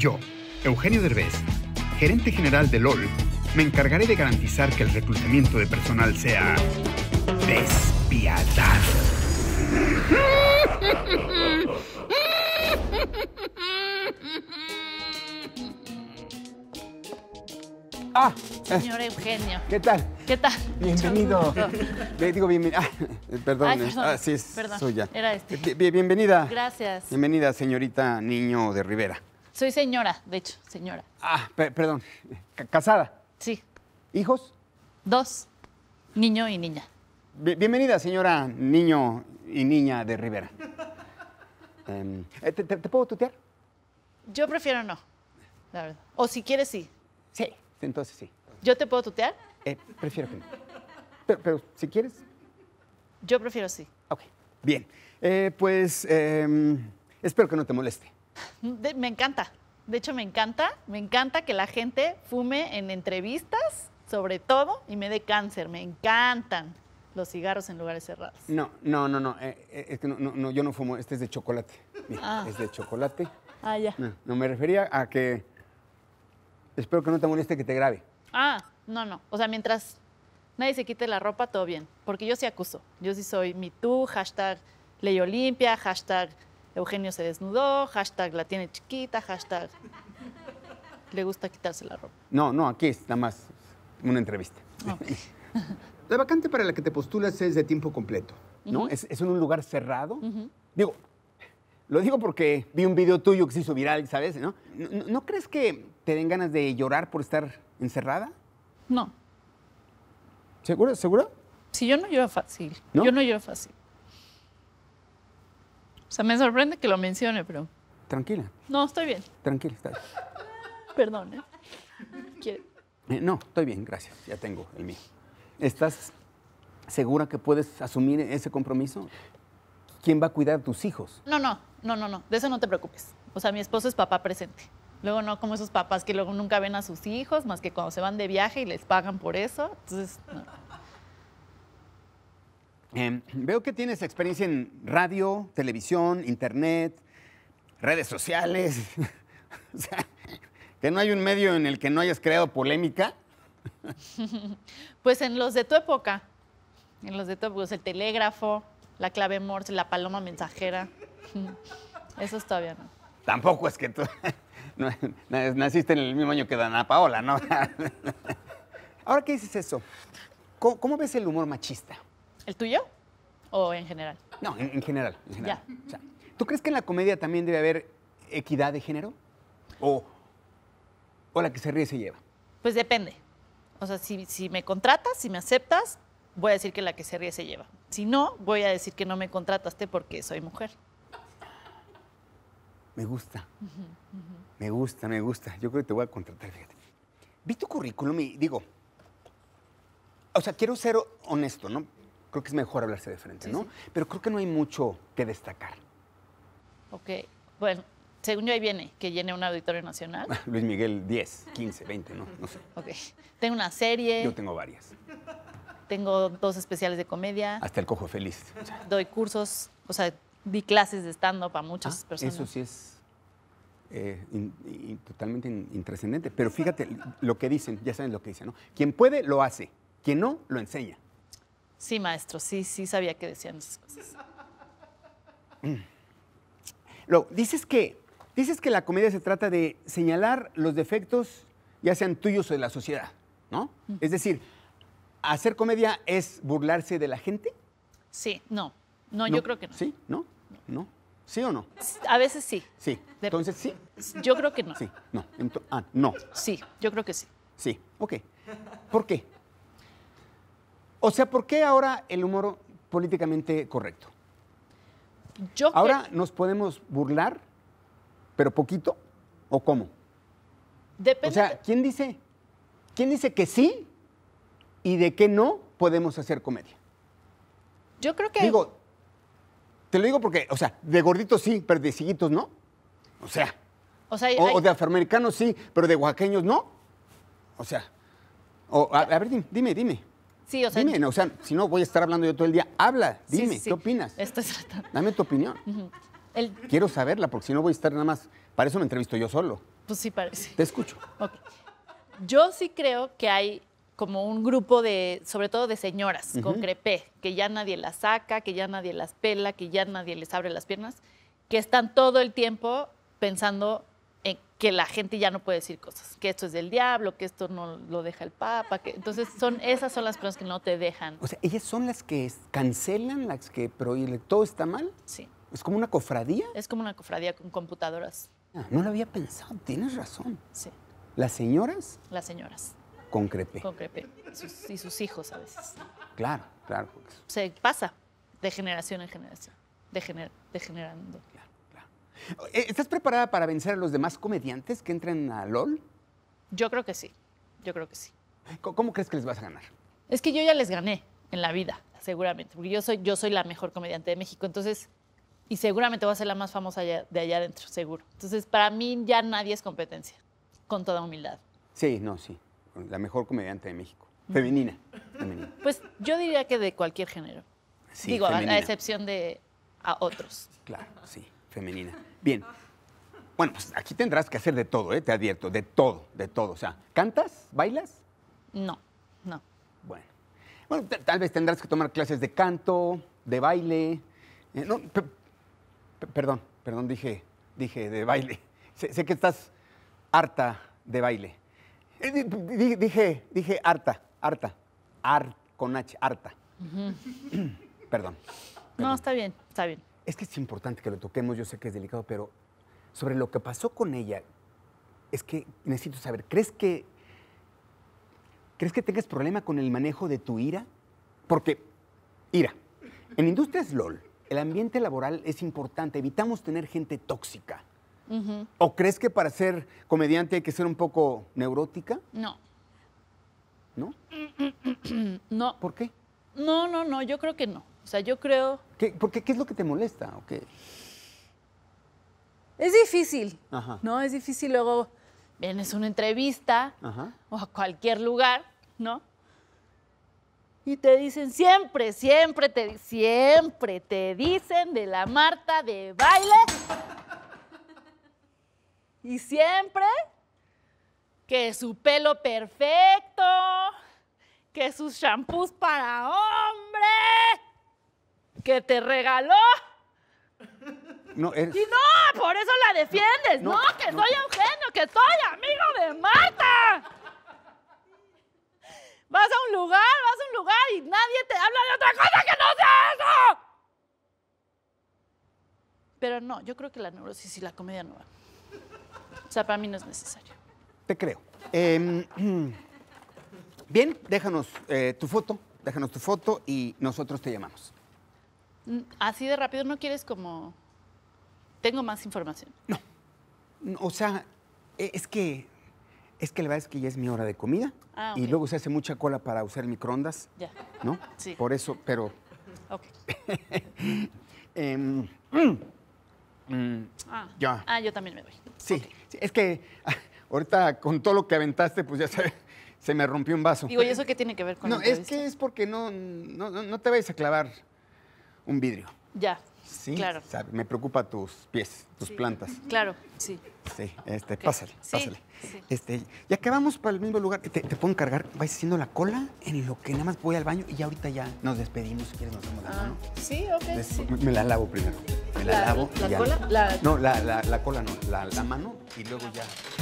Yo, Eugenio Derbez, gerente general de LOL, me encargaré de garantizar que el reclutamiento de personal sea despiadado. Ah, eh. Señor Eugenio. ¿Qué tal? ¿Qué tal? Bienvenido. Le digo bienvenida. Ah, perdón, ah, sí, es suya. Era este. Bienvenida. Gracias. Bienvenida, señorita Niño de Rivera. Soy señora, de hecho, señora. Ah, perdón. ¿Casada? Sí. ¿Hijos? Dos, niño y niña. bienvenida, señora niño y niña de Rivera. Em, eh, ¿te, puedo tutear? Yo prefiero no, la verdad. O si quieres, sí. Sí. Entonces sí. ¿Yo te puedo tutear? Eh, prefiero que no. Pero, si quieres, Yo prefiero sí. ok. Bien. Eh, pues em, espero que no te moleste me encanta. De hecho, me encanta. Me encanta que la gente fume en entrevistas, sobre todo, y me dé cáncer. Me encantan los cigarros en lugares cerrados. No, no, no, no. Eh, eh, no, yo no fumo. Este es de chocolate. Ah. Es de chocolate. Ah, ya. No, me refería a que. Espero que no te moleste que te grabe. Ah, no, no. O sea, mientras nadie se quite la ropa, todo bien. Porque yo sí acuso. Yo sí soy MeToo, hashtag Ley hashtag Eugenio se desnudó, hashtag la tiene chiquita, hashtag le gusta quitarse la ropa. No, no, aquí es nada más una entrevista. la vacante para la que te postulas es de tiempo completo, ¿no? es, en un lugar cerrado. Digo, lo digo porque vi un video tuyo que se hizo viral, ¿sabes? ¿No? ¿No, crees que te den ganas de llorar por estar encerrada? No. ¿Segura? ¿Segura? Si yo no lloro fácil. Yo no lloro fácil. O sea, me sorprende que lo mencione, pero... Tranquila. No, estoy bien. Tranquila, está bien. Perdón, ¿eh? ¿eh? no, estoy bien, gracias. Ya tengo el mío. ¿Estás segura que puedes asumir ese compromiso? ¿Quién va a cuidar a tus hijos? No, no, no, no, no. De eso no te preocupes. O sea, mi esposo es papá presente. Luego no como esos papás que luego nunca ven a sus hijos, más que cuando se van de viaje y les pagan por eso. Entonces, no. Em, veo que tienes experiencia en radio, televisión, internet, redes sociales. o sea, que no hay un medio en el que no hayas creado polémica. pues en los de tu época, en los de tu época, pues el telégrafo, la clave Morse, la paloma mensajera. Eso todavía no. Tampoco es que tú naciste en el mismo año que Dana Paola, ¿no? Ahora, ¿qué dices eso? cómo ves el humor machista? ¿El tuyo? ¿O en general? No, en, general. Ya. ¿Tú crees que en la comedia también debe haber equidad de género? ¿O, o la que se ríe se lleva? Pues depende. O sea, si, me contratas, si me aceptas, voy a decir que la que se ríe se lleva. Si no, voy a decir que no me contrataste porque soy mujer. Me gusta. Me gusta, me gusta. Yo creo que te voy a contratar, fíjate. Vi tu currículum y digo, o sea, quiero ser honesto, ¿no? creo que es mejor hablarse de frente, ¿no? Pero creo que no hay mucho que destacar. Ok, bueno, según yo ahí viene, que llene un auditorio nacional. Luis Miguel, 10, 15, 20, ¿no? No sé. Ok, tengo una serie. Yo tengo varias. Tengo dos especiales de comedia. Hasta el cojo feliz. Doy cursos, o sea, di clases de stand-up a muchas ah, personas. Eso sí es eh, totalmente intrascendente. Pero fíjate lo que dicen, ya saben lo que dicen, ¿no? Quien puede, lo hace. Quien no, lo enseña. Sí, maestro, sí, sí sabía que decían esas cosas. Luego, dices que, dices que la comedia se trata de señalar los defectos, ya sean tuyos o de la sociedad, ¿no? Es decir, ¿hacer comedia es burlarse de la gente? Sí, no. No, yo creo que no. ¿Sí? ¿No? ¿No? ¿Sí o no? A veces sí. Sí. Entonces sí. Yo creo que no. Sí, no. ah, no. Sí, yo creo que sí. Sí, ok. ¿Por qué? O sea, ¿por qué ahora el humor políticamente correcto? ahora nos podemos burlar, pero poquito, ¿o cómo? Depende. O sea, ¿quién dice? ¿Quién dice que sí y de qué no podemos hacer comedia? Yo creo que. Digo, te lo digo porque, o sea, de gorditos sí, pero de siguitos no. O sea. O, de afroamericanos sí, pero de oaxaqueños no. O sea. a, ver, dime. dime. Sí, o sea. Dime, o sea, si no voy a estar hablando yo todo el día, habla, dime, ¿qué opinas? es Dame tu opinión. Quiero saberla, porque si no voy a estar nada más. Para eso me entrevisto yo solo. Pues sí, parece. Te escucho. Yo sí creo que hay como un grupo de, sobre todo de señoras con crepé, que ya nadie las saca, que ya nadie las pela, que ya nadie les abre las piernas, que están todo el tiempo pensando que la gente ya no puede decir cosas, que esto es del diablo, que esto no lo deja el Papa, que entonces son esas son las cosas que no te dejan. O sea, ellas son las que cancelan, las que prohíben, todo está mal. Sí. Es como una cofradía. Es como una cofradía con computadoras. Ah, no lo había pensado, tienes razón. Sí. Las señoras. Las señoras. Con crepe. Con crepe. y sus hijos a veces. Claro, claro. Se pasa de generación en generación, degenerando. Claro. Eh, ¿Estás preparada para vencer a los demás comediantes que entran a LOL? Yo creo que sí, yo creo que sí. ¿Cómo, crees que les vas a ganar? Es que yo ya les gané en la vida, seguramente, porque yo soy, yo soy la mejor comediante de México, entonces, y seguramente voy a ser la más famosa de allá adentro, seguro. Entonces, para mí ya nadie es competencia, con toda humildad. Sí, no, sí, la mejor comediante de México, femenina. femenina. Pues yo diría que de cualquier género. Digo, a, excepción de a otros. Claro, sí, femenina. Bien. Bueno, pues aquí tendrás que hacer de todo, ¿eh? te advierto, de todo, de todo. O sea, ¿cantas? ¿Bailas? No, no. Bueno. tal vez tendrás que tomar clases de canto, de baile. Eh, no, perdón, perdón, dije, dije de baile. Sé, que estás harta de baile. Eh, dije, dije, harta, harta. Ar con H, harta. perdón. No, está bien, está bien es que es importante que lo toquemos, yo sé que es delicado, pero sobre lo que pasó con ella, es que necesito saber, ¿crees que, ¿crees que tengas problema con el manejo de tu ira? Porque, ira, en industrias LOL, el ambiente laboral es importante, evitamos tener gente tóxica. ¿O crees que para ser comediante hay que ser un poco neurótica? No. ¿No? no. ¿Por qué? No, no, no, yo creo que no. O sea, yo creo... por qué, ¿Qué es lo que te molesta? ¿O qué? Es difícil, ¿no? Es difícil luego vienes a una entrevista o a cualquier lugar, ¿no? Y te dicen siempre, siempre te, siempre te dicen de la Marta de baile. Y siempre que su pelo perfecto, que sus shampoos para hombre, que te regaló. No, eres... Y no, por eso la defiendes. No, que soy Eugenio, que soy amigo de Marta. Vas a un lugar, vas a un lugar y nadie te habla de otra cosa que no sea eso. Pero no, yo creo que la neurosis y la comedia no van. O sea, para mí no es necesario. Te creo. Em, bien, déjanos eh, tu foto, déjanos tu foto y nosotros te llamamos. Así de rápido, ¿no quieres como... Tengo más información? No. o sea, e, es que... Es que la verdad es que ya es mi hora de comida ah, y luego se hace mucha cola para usar microondas, ya. ¿no? Por eso, pero... Ok. Em, ah. ah. yo también me voy. Sí, sí es que ahorita con todo lo que aventaste, pues ya se me rompió un vaso. Digo, ¿y eso qué tiene que ver con No, es que es porque no, no, no te vayas a clavar un vidrio. Ya. Sí, claro. O sea, me preocupa tus pies, tus plantas. Claro, sí. Sí, este, pásale, pásale. Este, ya que vamos para el mismo lugar, te, te puedo encargar, vais haciendo la cola en lo que nada más voy al baño y ya ahorita ya nos despedimos, si quieres nos damos la ah, mano. Sí, ok. me, la lavo primero. Me la, lavo. ¿La cola? La... No, la, la, cola no, la, mano y luego ya